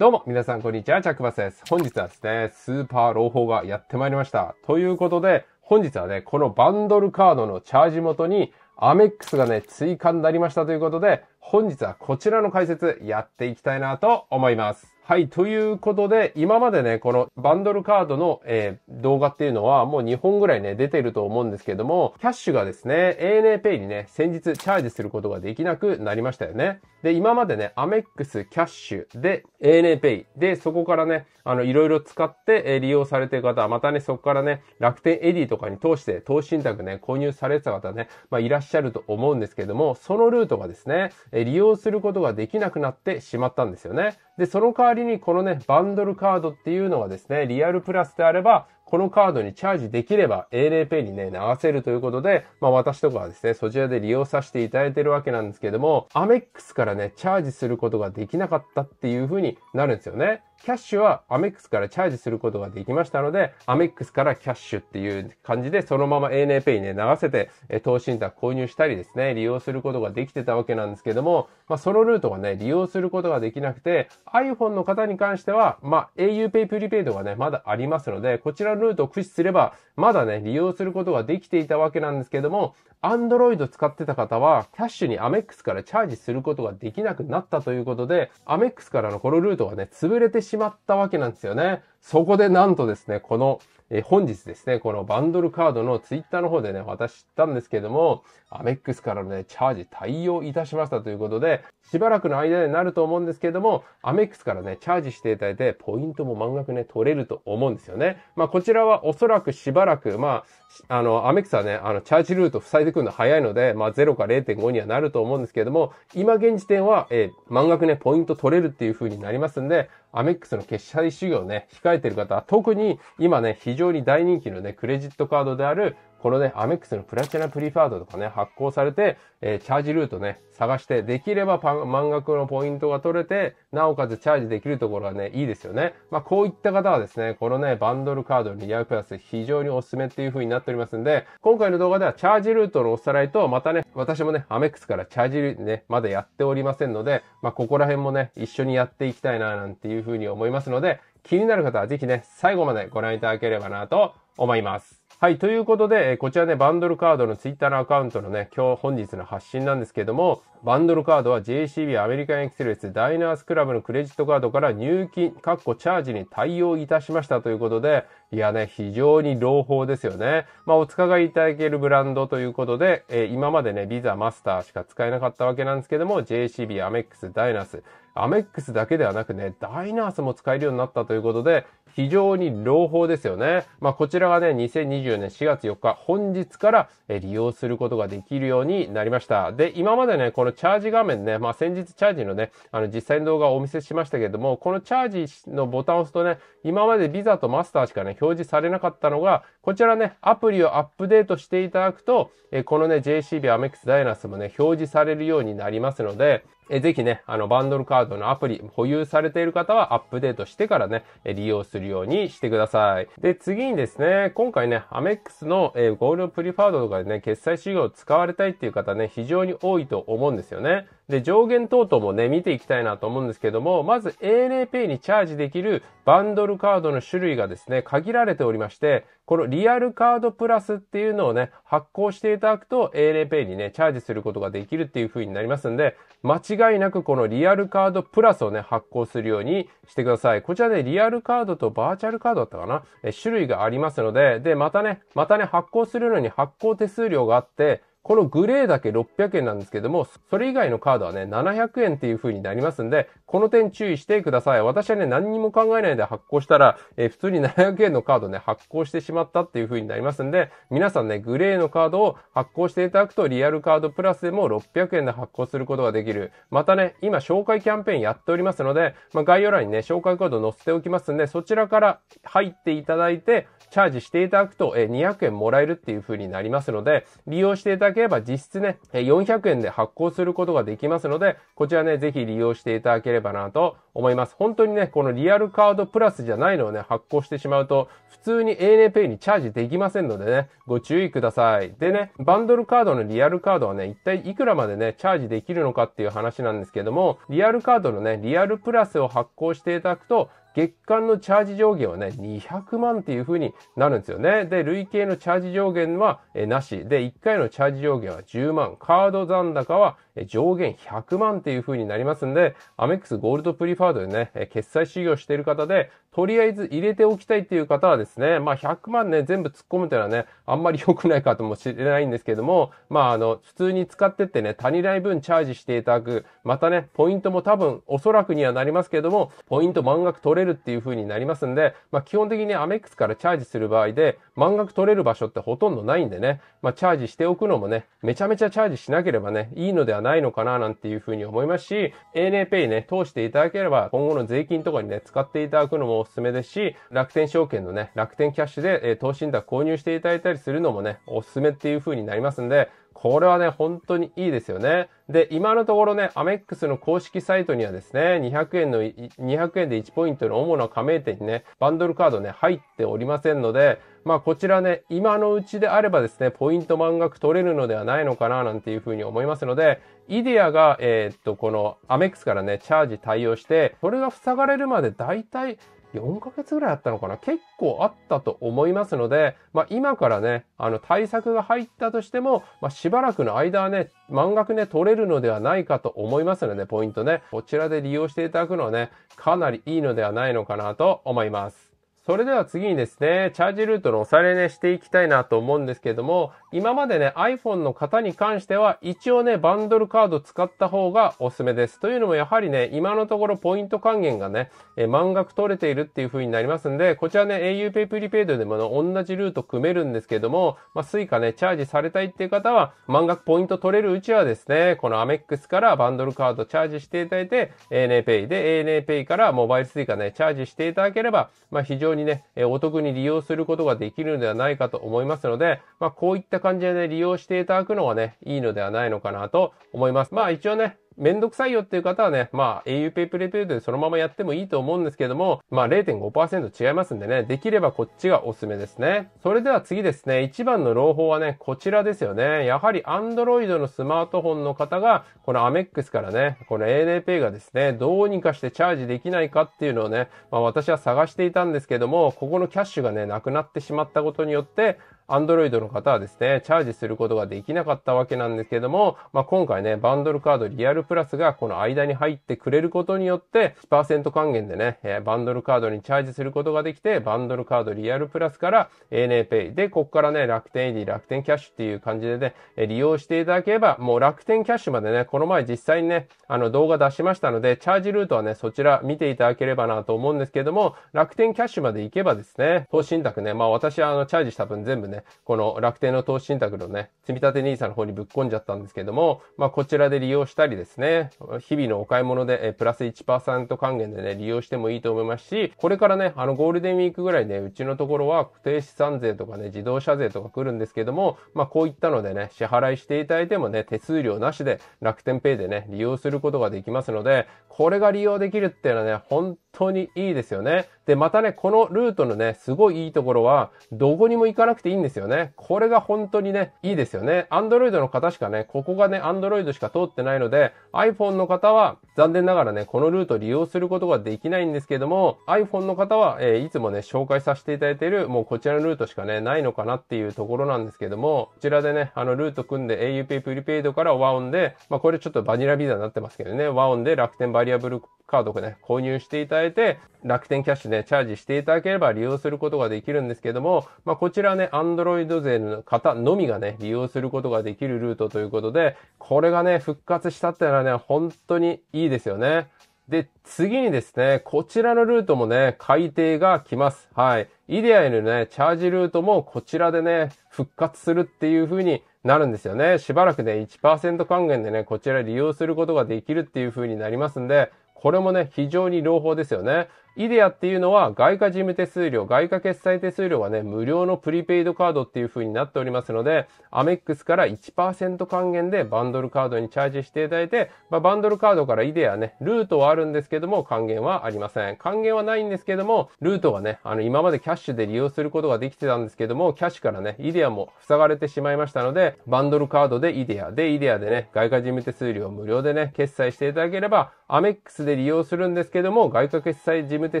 どうも、皆さんこんにちは、チャックバスです。本日はですね、スーパー朗報がやってまいりました。ということで、本日はね、このバンドルカードのチャージ元に、アメックスがね、追加になりましたということで、本日はこちらの解説やっていきたいなと思います。はい、ということで、今までね、このバンドルカードの、えー、動画っていうのはもう2本ぐらいね、出てると思うんですけども、キャッシュがですね、ANAPay にね、先日チャージすることができなくなりましたよね。で、今までね、アメックス、キャッシュで、ANAPay で、そこからね、あの、いろいろ使って、えー、利用されてる方、は、またね、そこからね、楽天エディとかに通して、投資信託ね、購入されてた方ね、まあ、いらっしゃると思うんですけども、そのルートがですね、えー、利用することができなくなってしまったんですよね。で、その代わりにこのね、バンドルカードっていうのがですね、リアルプラスであれば、このカードにチャージできれば ALAPay にね、流せるということで、まあ私とかはですね、そちらで利用させていただいてるわけなんですけども、アメックスからね、チャージすることができなかったっていう風になるんですよね。キャッシュはアメックスからチャージすることができましたので、アメックスからキャッシュっていう感じで、そのまま ANAPay に、ね、流せて、投資信託購入したりですね、利用することができてたわけなんですけども、まあ、そのルートがね、利用することができなくて、iPhone の方に関しては、まあ、aupay プリペイドがね、まだありますので、こちらのルートを駆使すれば、まだね、利用することができていたわけなんですけども、Android 使ってた方は、キャッシュに Amex からチャージすることができなくなったということで、Amex からのこのルートがね、潰れてしまったわけなんですよね。そこでなんとですね、このえ本日ですね、このバンドルカードのツイッターの方でね、私知ったんですけども、アメックスからのね、チャージ対応いたしましたということで、しばらくの間になると思うんですけども、アメックスからね、チャージしていただいて、ポイントも満額ね、取れると思うんですよね。まあ、こちらはおそらくしばらく、まあ、あの、アメックスはね、あの、チャージルート塞いでくるの早いので、まあ、0か0.5にはなると思うんですけれども、今現時点は、えー、満額ね、ポイント取れるっていう風になりますんで、アメックスの決済修行ね、控えてる方、特に今ね、非常に大人気のね、クレジットカードである、このね、アメックスのプラチナプリファードとかね、発行されて、えー、チャージルートね、探して、できれば満額のポイントが取れて、なおかつチャージできるところがね、いいですよね。まあ、こういった方はですね、このね、バンドルカードのリアルプラス非常におすすめっていう風になっておりますんで、今回の動画ではチャージルートのおさらいと、またね、私もね、アメックスからチャージルートね、まだやっておりませんので、まあ、ここら辺もね、一緒にやっていきたいな、なんていう風に思いますので、気になる方はぜひね、最後までご覧いただければなと思います。はい、ということで、こちらね、バンドルカードのツイッターのアカウントのね、今日本日の発信なんですけれども、バンドルカードは JCB アメリカンエキスレスダイナースクラブのクレジットカードから入金、カッコチャージに対応いたしましたということで、いやね、非常に朗報ですよね。まあ、お使いいただけるブランドということで、えー、今までね、ビザ、マスターしか使えなかったわけなんですけども、JCB、アメックス、ダイナース、アメックスだけではなくね、ダイナースも使えるようになったということで、非常に朗報ですよね。まあ、こちらがね、2020年4月4日、本日から利用することができるようになりました。で、今までね、こののチャージ画面ね、まあ、先日チャージのね、あの実際の動画をお見せしましたけれども、このチャージのボタンを押すとね、今までビザとマスターしかね、表示されなかったのが、こちらね、アプリをアップデートしていただくと、えこのね、JCB アメックスダイナスもね、表示されるようになりますので、えぜひね、あの、バンドルカードのアプリ、保有されている方はアップデートしてからね、利用するようにしてください。で、次にですね、今回ね、アメックスの、えゴールドプリファードとかでね、決済資料を使われたいっていう方ね、非常に多いと思うんですよね。で、上限等々もね、見ていきたいなと思うんですけども、まず ANAPay にチャージできるバンドルカードの種類がですね、限られておりまして、このリアルカードプラスっていうのをね、発行していただくと ANAPay にね、チャージすることができるっていう風になりますんで、間違いなくこのリアルカードプラスをね、発行するようにしてください。こちらね、リアルカードとバーチャルカードだったかなえ種類がありますので、で、またね、またね、発行するのに発行手数料があって、このグレーだけ600円なんですけども、それ以外のカードはね、700円っていう風になりますんで、この点注意してください。私はね、何にも考えないで発行したら、えー、普通に700円のカードね、発行してしまったっていう風になりますんで、皆さんね、グレーのカードを発行していただくと、リアルカードプラスでも600円で発行することができる。またね、今、紹介キャンペーンやっておりますので、まあ、概要欄にね、紹介コード載せておきますんで、そちらから入っていただいて、チャージしていただくと、えー、200円もらえるっていう風になりますので、利用していただだければ実質ね、400円で発行することができますので、こちらね、ぜひ利用していただければなと思います。本当にね、このリアルカードプラスじゃないのをね、発行してしまうと、普通に ANAPay にチャージできませんのでね、ご注意ください。でね、バンドルカードのリアルカードはね、一体いくらまでね、チャージできるのかっていう話なんですけども、リアルカードのね、リアルプラスを発行していただくと、月間のチャージ上限はね、200万っていう風になるんですよね。で、累計のチャージ上限は、えなし。で、1回のチャージ上限は10万。カード残高は、え上限100万っていう風になりますんで、アメックスゴールドプリファードでね、え決済修行している方で、とりあえず入れておきたいっていう方はですね、まあ100万ね、全部突っ込むというのはね、あんまり良くないかともしれないんですけども、まああの、普通に使ってってね、足りない分チャージしていただく。またね、ポイントも多分、おそらくにはなりますけども、ポイント満額取れれるっていう風になりますんで、まあ、基本的にアメックスからチャージする場合で、満額取れる場所ってほとんどないんでね、まあ、チャージしておくのもね、めちゃめちゃチャージしなければね、いいのではないのかななんていう風に思いますし、ANAPay ね、通していただければ、今後の税金とかにね、使っていただくのもおすすめですし、楽天証券のね、楽天キャッシュで、えー、投資信託購入していただいたりするのもね、おすすめっていう風になりますんで、これはね、本当にいいですよね。で、今のところね、アメックスの公式サイトにはですね、200円の、200円で1ポイントの主な加盟店にね、バンドルカードね、入っておりませんので、まあこちらね、今のうちであればですね、ポイント満額取れるのではないのかな、なんていうふうに思いますので、イディアが、えー、っと、このアメックスからね、チャージ対応して、それが塞がれるまでだいたい4ヶ月ぐらいあったのかな結構あったと思いますので、まあ、今からね、あの対策が入ったとしても、まあ、しばらくの間ね、満額ね、取れるのではないかと思いますので、ね、ポイントね、こちらで利用していただくのはね、かなりいいのではないのかなと思います。それでは次にですね、チャージルートのおされねしていきたいなと思うんですけども、今までね、iPhone の方に関しては、一応ね、バンドルカード使った方がおすすめです。というのもやはりね、今のところポイント還元がね、え満額取れているっていう風になりますんで、こちらね、auPay プリペイドでも同じルート組めるんですけども、まあ、Suica ね、チャージされたいっていう方は、満額ポイント取れるうちはですね、この Amex からバンドルカードチャージしていただいて、ANAPay で ANAPay からモバイル Suica ね、チャージしていただければ、まあ、非常ににね、お得に利用することができるのではないかと思いますので、まあ、こういった感じでね、利用していただくのがね、いいのではないのかなと思います。まあ一応ね、めんどくさいよっていう方はね、まあ auPay プレペイドでそのままやってもいいと思うんですけども、まあ0.5%違いますんでね、できればこっちがおすすめですね。それでは次ですね、一番の朗報はね、こちらですよね。やはり Android のスマートフォンの方が、この Amex からね、この ANAPay がですね、どうにかしてチャージできないかっていうのをね、まあ私は探していたんですけども、ここのキャッシュがね、なくなってしまったことによって、Android の方はですね、チャージすることができなかったわけなんですけども、まあ、今回ね、バンドルカードリアルプラスがこの間に入ってくれることによって、1%還元でね、えー、バンドルカードにチャージすることができて、バンドルカードリアルプラスから ANAPay で、こっからね、楽天 AD、楽天キャッシュっていう感じでね、利用していただければ、もう楽天キャッシュまでね、この前実際にね、あの動画出しましたので、チャージルートはね、そちら見ていただければなと思うんですけども、楽天キャッシュまで行けばですね、投資信託ね、まあ私はあのチャージした分全部ね、この楽天の投資信託のね、積立 NISA の方にぶっ込んじゃったんですけども、まあこちらで利用したりですね、日々のお買い物で、えプラス1%還元でね、利用してもいいと思いますし、これからね、あのゴールデンウィークぐらいね、うちのところは固定資産税とかね、自動車税とか来るんですけども、まあこういったのでね、支払いしていただいてもね、手数料なしで楽天ペイでね、利用することができますので、これが利用できるっていうのはね、本当当にいいですよね。で、またね、このルートのね、すごいいいところは、どこにも行かなくていいんですよね。これが本当にね、いいですよね。Android の方しかね、ここがね、Android しか通ってないので、iPhone の方は残念ながらね、このルート利用することができないんですけども、iPhone の方は、えー、いつもね、紹介させていただいている、もうこちらのルートしかね、ないのかなっていうところなんですけども、こちらでね、あの、ルート組んで auPay プリペイドから和音で、まあ、これちょっとバニラビザになってますけどね、和音で楽天バリアブルカードをね、購入していただだいて、楽天キャッシュでチャージしていただければ利用することができるんですけども、まあ、こちらね、Android 勢の方のみがね、利用することができるルートということで、これがね、復活したってのはね、本当にいいですよね。で、次にですね、こちらのルートもね、改定が来ます。はい。イデアへのね、チャージルートもこちらでね、復活するっていう風になるんですよね。しばらくね、1%還元でね、こちら利用することができるっていう風になりますんで、これもね、非常に朗報ですよね。イデアっていうのは外貨事務手数料、外貨決済手数料はね、無料のプリペイドカードっていう風になっておりますので、アメックスから1%還元でバンドルカードにチャージしていただいて、まあ、バンドルカードからイデアね、ルートはあるんですけども、還元はありません。還元はないんですけども、ルートはね、あの、今までキャッシュで利用することができてたんですけども、キャッシュからね、イデアも塞がれてしまいましたので、バンドルカードでイデア、で、イデアでね、外貨事務手数料無料でね、決済していただければ、アメックスで利用するんですけども、外貨決済事務務手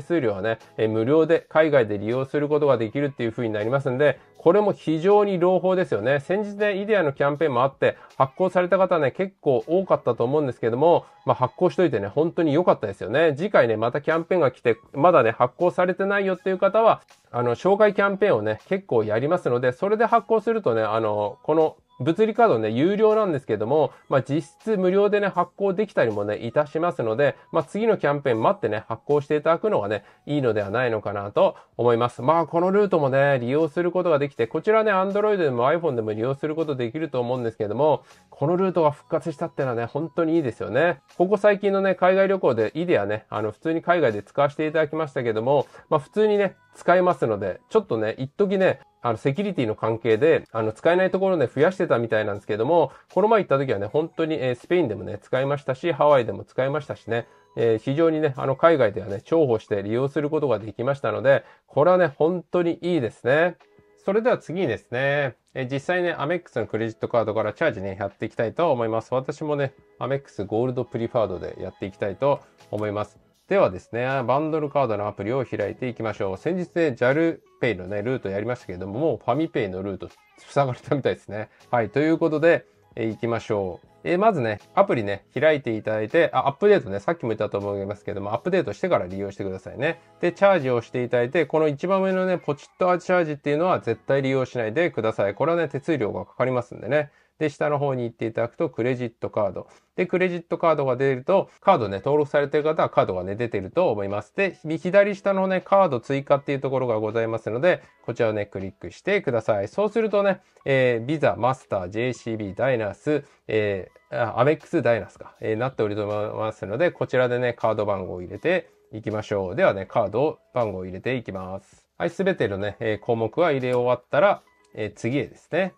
数料はね、え無料で海外で利用することができるっていう風になりますんで、これも非常に朗報ですよね。先日ね、イデアのキャンペーンもあって、発行された方ね、結構多かったと思うんですけども、まあ、発行しといてね、本当に良かったですよね。次回ね、またキャンペーンが来て、まだね、発行されてないよっていう方は、あの、紹介キャンペーンをね、結構やりますので、それで発行するとね、あの、この物理カードね、有料なんですけども、まあ、実質無料でね、発行できたりもね、いたしますので、まあ、次のキャンペーン待ってね、発行していただくのがね、いいのではないのかなと思います。まあ、このルートもね、利用することができて、こちらね、Android でも iPhone でも利用することできると思うんですけども、このルートが復活したってのはね、本当にいいですよね。ここ最近のね、海外旅行で、イデアね、あの、普通に海外で使わせていただきましたけども、まあ、普通にね、使えますので、ちょっとね、一時ね、あの、セキュリティの関係で、あの、使えないところで増やしてたみたいなんですけども、この前行った時はね、本当に、えー、スペインでもね、使いましたし、ハワイでも使いましたしね、えー、非常にね、あの、海外ではね、重宝して利用することができましたので、これはね、本当にいいですね。それでは次にですね、え実際ね、アメックスのクレジットカードからチャージね、やっていきたいと思います。私もね、アメックスゴールドプリファードでやっていきたいと思います。ではですね、バンドルカードのアプリを開いていきましょう。先日ね、JALPay のね、ルートやりましたけれども、もうファミペイのルート塞がれたみたいですね。はい、ということで、えー、行きましょう。えー、まずね、アプリね、開いていただいて、あ、アップデートね、さっきも言ったと思いますけども、アップデートしてから利用してくださいね。で、チャージをしていただいて、この一番上のね、ポチッとチャージっていうのは絶対利用しないでください。これはね、手数料がかかりますんでね。で、下の方に行っていただくと、クレジットカード。で、クレジットカードが出ると、カードね、登録されてる方はカードがね、出てると思います。で、左下のね、カード追加っていうところがございますので、こちらをね、クリックしてください。そうするとね、えー、ビザ、マスター、JCB、ダイナス、えー、アメックスダイナスか、えー、なっておりますので、こちらでね、カード番号を入れていきましょう。ではね、カードを番号を入れていきます。はい、すべてのね、えー、項目は入れ終わったら、えー、次へですね。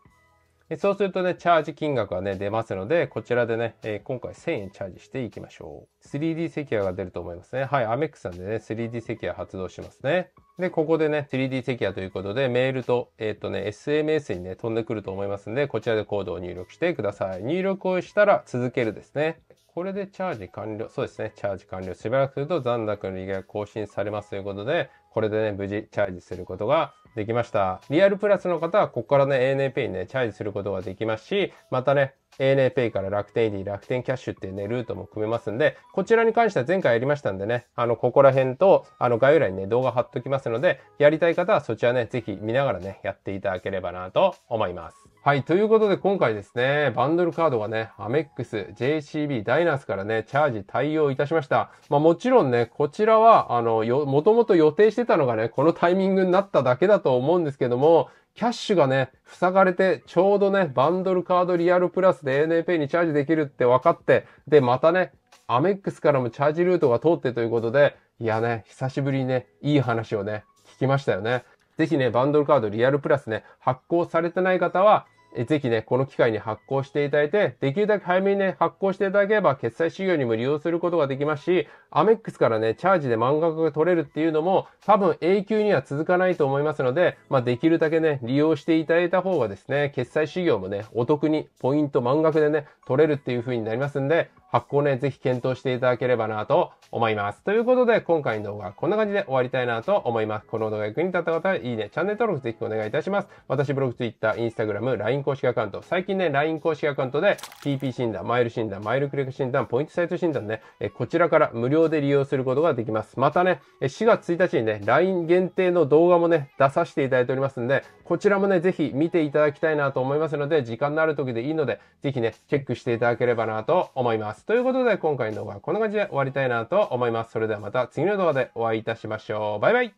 そうするとね、チャージ金額がね、出ますので、こちらでね、えー、今回1000円チャージしていきましょう。3D セキュアが出ると思いますね。はい、アメックさんでね、3D セキュア発動しますね。で、ここでね、3D セキュアということで、メールと、えっ、ー、とね、SMS にね、飛んでくると思いますんで、こちらでコードを入力してください。入力をしたら続けるですね。これでチャージ完了。そうですね。チャージ完了。しばらくすると残高の利害が更新されますということで、これでね、無事チャージすることができました。リアルプラスの方はここからね、ANAP にね、チャージすることができますし、またね、ANAPay から楽天 ED、楽天キャッシュっていうね、ルートも組めますんで、こちらに関しては前回やりましたんでね、あの、ここら辺と、あの、概要欄にね、動画貼っときますので、やりたい方はそちらね、ぜひ見ながらね、やっていただければなと思います。はい。ということで、今回ですね、バンドルカードがね、アメックス、JCB、ダイナースからね、チャージ対応いたしました。まあもちろんね、こちらは、あの、よ、もともと予定してたのがね、このタイミングになっただけだと思うんですけども、キャッシュがね、塞がれて、ちょうどね、バンドルカードリアルプラスで ANAPay にチャージできるって分かって、で、またね、アメックスからもチャージルートが通ってということで、いやね、久しぶりにね、いい話をね、聞きましたよね。ぜひね、バンドルカードリアルプラスね、発行されてない方は、ぜひね、この機会に発行していただいて、できるだけ早めにね、発行していただければ、決済資料にも利用することができますし、アメックスからね、チャージで満額が取れるっていうのも、多分永久には続かないと思いますので、まあ、できるだけね、利用していただいた方がですね、決済資料もね、お得にポイント満額でね、取れるっていう風になりますんで、発行ね、ぜひ検討していただければなと思います。ということで、今回の動画はこんな感じで終わりたいなと思います。この動画役に立った方は、いいね、チャンネル登録ぜひお願いいたします。私ブログ、ツイッター、イン Instagram、LINE 公式アカウント、最近ね、LINE 公式アカウントで PP 診断、マイル診断、マイルクリック診断、ポイントサイト診断ね、えこちらから無料で利用することができます。またね、4月1日にね、LINE 限定の動画もね、出させていただいておりますんで、こちらもね、ぜひ見ていただきたいなと思いますので、時間のある時でいいので、ぜひね、チェックしていただければなと思います。。ということで、今回の動画はこんな感じで終わりたいなと思います。それではまた次の動画でお会いいたしましょう。バイバイ